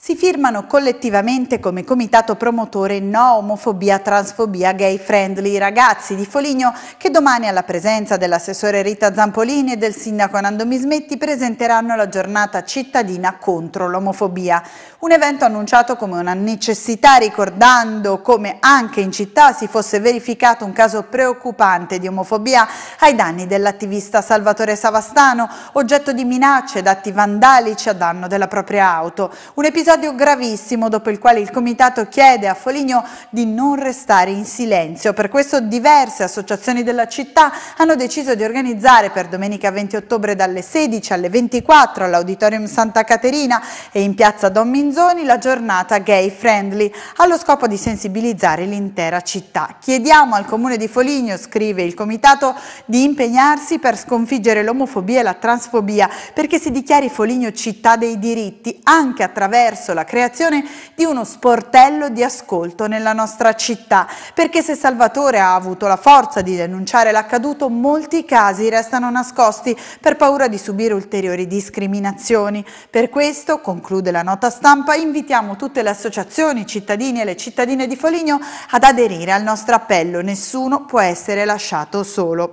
si firmano collettivamente come comitato promotore No Omofobia Transfobia Gay Friendly Ragazzi di Foligno che domani alla presenza dell'assessore Rita Zampolini e del sindaco Nando Mismetti presenteranno la giornata cittadina contro l'omofobia. Un evento annunciato come una necessità ricordando come anche in città si fosse verificato un caso preoccupante di omofobia ai danni dell'attivista Salvatore Savastano, oggetto di minacce ed atti vandalici a danno della propria auto. Un episodio episodio gravissimo dopo il quale il comitato chiede a Foligno di non restare in silenzio. Per questo diverse associazioni della città hanno deciso di organizzare per domenica 20 ottobre dalle 16 alle 24 all'Auditorium Santa Caterina e in piazza Don Minzoni la giornata Gay Friendly allo scopo di sensibilizzare l'intera città. Chiediamo al comune di Foligno, scrive il comitato, di impegnarsi per sconfiggere l'omofobia e la transfobia perché si dichiari Foligno città dei diritti anche attraverso verso la creazione di uno sportello di ascolto nella nostra città, perché se Salvatore ha avuto la forza di denunciare l'accaduto, molti casi restano nascosti per paura di subire ulteriori discriminazioni. Per questo, conclude la nota stampa, invitiamo tutte le associazioni, i cittadini e le cittadine di Foligno ad aderire al nostro appello, nessuno può essere lasciato solo.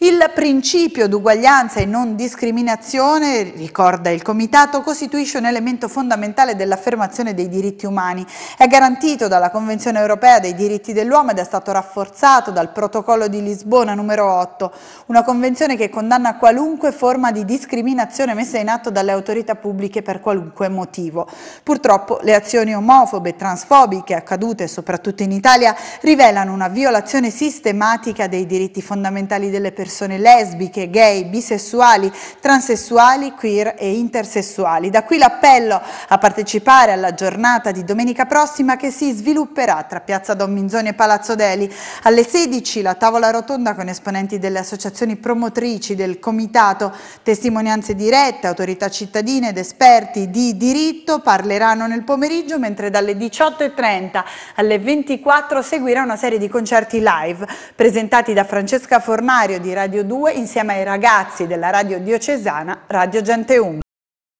Il principio d'uguaglianza e non discriminazione, ricorda il Comitato, costituisce un elemento fondamentale della dell'affermazione dei diritti umani. È garantito dalla Convenzione europea dei diritti dell'uomo ed è stato rafforzato dal Protocollo di Lisbona numero 8, una convenzione che condanna qualunque forma di discriminazione messa in atto dalle autorità pubbliche per qualunque motivo. Purtroppo le azioni omofobe e transfobiche accadute soprattutto in Italia rivelano una violazione sistematica dei diritti fondamentali delle persone lesbiche, gay, bisessuali, transessuali, queer e intersessuali. Da qui l'appello a partecipare partecipare alla giornata di domenica prossima che si svilupperà tra Piazza Don Minzoni e Palazzo Deli. Alle 16 la tavola rotonda con esponenti delle associazioni promotrici del Comitato, testimonianze dirette, autorità cittadine ed esperti di diritto parleranno nel pomeriggio mentre dalle 18.30 alle 24 seguirà una serie di concerti live presentati da Francesca Fornario di Radio 2 insieme ai ragazzi della radio diocesana Radio Gente 1.